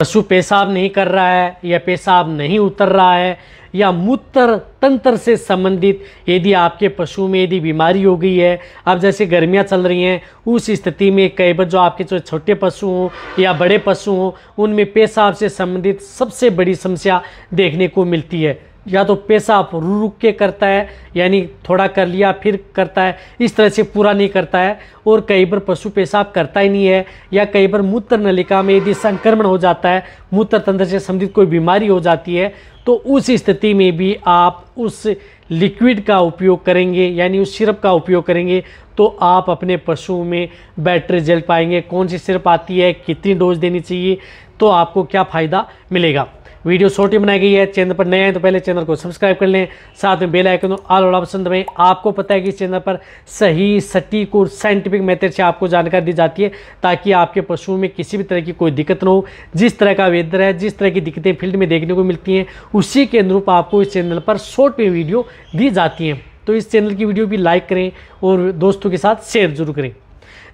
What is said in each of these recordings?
पशु पेशाब नहीं कर रहा है या पेशाब नहीं उतर रहा है या मूत्र तंत्र से संबंधित यदि आपके पशु में यदि बीमारी हो गई है अब जैसे गर्मियाँ चल रही हैं उस स्थिति में कई बार जो आपके जो छोटे पशु हों या बड़े पशु हों उनमें पेशाब से संबंधित सबसे बड़ी समस्या देखने को मिलती है या तो पेशाब रुक रुक के करता है यानी थोड़ा कर लिया फिर करता है इस तरह से पूरा नहीं करता है और कई बार पशु पेशाब करता ही नहीं है या कई बार मूत्र नलिका में यदि संक्रमण हो जाता है मूत्र तंत्र से संबंधित कोई बीमारी हो जाती है तो उस स्थिति में भी आप उस लिक्विड का उपयोग करेंगे यानी उस सिरप का उपयोग करेंगे तो आप अपने पशु में बैटरी जल पाएंगे कौन सी सिरप आती है कितनी डोज देनी चाहिए तो आपको क्या फ़ायदा मिलेगा वीडियो शॉर्ट बनाई गई है चैनल पर नए आए तो पहले चैनल को सब्सक्राइब कर लें साथ में बेल आइकन ऑल वाला ऑप्शन दबाएं आपको पता है कि इस चैनल पर सही सटीक और साइंटिफिक मेथड से आपको जानकारी दी जाती है ताकि आपके पशुओं में किसी भी तरह की कोई दिक्कत ना हो जिस तरह का वेदर है जिस तरह की दिक्कतें फील्ड में देखने को मिलती हैं उसी के अनुरूप आपको इस चैनल पर शॉर्ट में वीडियो दी जाती हैं तो इस चैनल की वीडियो भी लाइक करें और दोस्तों के साथ शेयर जरूर करें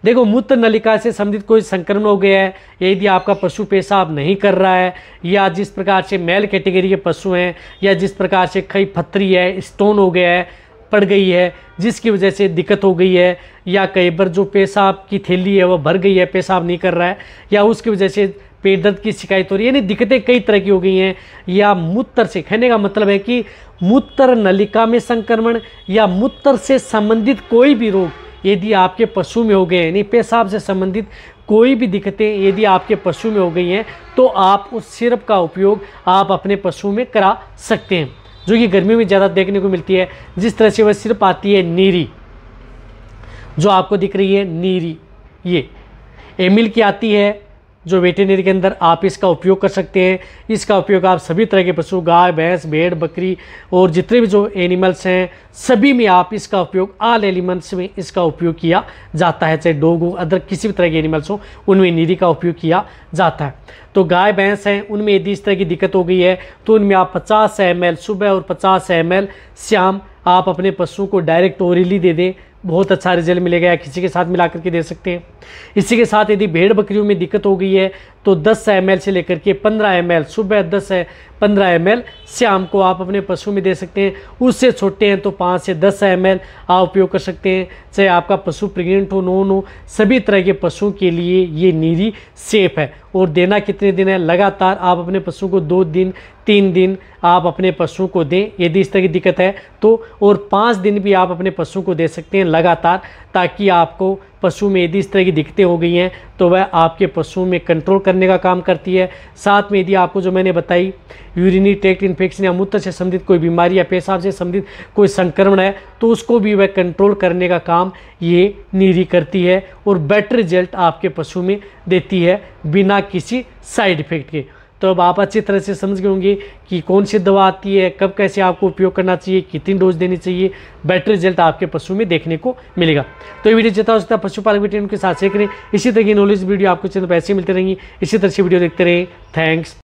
देखो मूत्र नलिका से संबंधित कोई संक्रमण हो गया है यदि आपका पशु पेशाब नहीं कर रहा है या जिस प्रकार से मेल कैटेगरी के पशु हैं या जिस प्रकार से कई फतरी है स्टोन हो गया है पड़ गई है जिसकी वजह से दिक्कत हो गई है या कई बार जो पेशाब की थैली है वह भर गई है पेशाब नहीं कर रहा है या उसकी वजह से पेट दर्द की शिकायत हो रही है यानी दिक्कतें कई तरह की हो गई हैं या मूत्र से कहने का मतलब है कि मूत्र नलिका में संक्रमण या मूत्र से संबंधित कोई भी रोग यदि आपके पशु में हो गए यानी पेशाब से संबंधित कोई भी दिक्कतें यदि आपके पशु में हो गई हैं तो आप उस सिरप का उपयोग आप अपने पशु में करा सकते हैं जो कि गर्मी में ज़्यादा देखने को मिलती है जिस तरह से वह सिरप आती है नीरी जो आपको दिख रही है नीरी ये एमिल की आती है जो वेटेनरी के अंदर आप इसका उपयोग कर सकते हैं इसका उपयोग आप सभी तरह के पशु गाय भैंस भेड़ बकरी और जितने भी जो एनिमल्स हैं सभी में आप इसका उपयोग आल एलिमेंट्स में इसका उपयोग किया जाता है चाहे डोग हो अदर किसी भी तरह के एनिमल्स हो उनमें नीरी का उपयोग किया जाता है तो गाय भैंस हैं उनमें यदि इस तरह की दिक्कत हो गई है तो उनमें आप पचास एम सुबह और पचास एम श्याम आप अपने पशुओं को डायरेक्ट ओरिली दे दें बहुत अच्छा रिजल्ट मिलेगा या किसी के साथ मिला करके दे सकते हैं इसी के साथ यदि भेड़ बकरियों में दिक्कत हो गई है तो 10 एम से लेकर के 15 एम सुबह 10 है 15 एम शाम को आप अपने पशु में दे सकते हैं उससे छोटे हैं तो 5 से 10 एम आप उपयोग कर सकते हैं चाहे आपका पशु प्रेगनेंट हो नॉन हो सभी तरह के पशुओं के लिए ये नीरी सेफ है और देना कितने दिन है लगातार आप अपने पशु को दो दिन तीन दिन आप अपने पशुओं को दें यदि इस तरह की दिक्कत है तो और पाँच दिन भी आप अपने पशुओं को दे सकते हैं लगातार ताकि आपको पशु में यदि इस तरह की दिक्कतें हो गई हैं तो वह आपके पशुओं में कंट्रोल करने का काम करती है साथ में यदि आपको जो मैंने बताई यूरिनी ट्रैक्ट इन्फेक्शन या मूत्र से संबंधित कोई बीमारी या पेशाब से संबंधित कोई संक्रमण है तो उसको भी वह कंट्रोल करने का काम ये नीरी करती है और बेटर रिजल्ट आपके पशु में देती है बिना किसी साइड इफेक्ट के तो अब आप अच्छी तरह से समझ गए होंगे कि कौन सी दवा आती है कब कैसे आपको उपयोग करना चाहिए कितनी डोज देनी चाहिए बेटर रिजल्ट आपके पशु में देखने को मिलेगा तो ये वीडियो जितना हो सकता है पशुपालक बेटे उनके साथ शेयर करें इसी तरह की नॉलेज वीडियो आपको चैनल पर ऐसे मिलते रहेंगे इसी तरह से वीडियो देखते रहें थैंक्स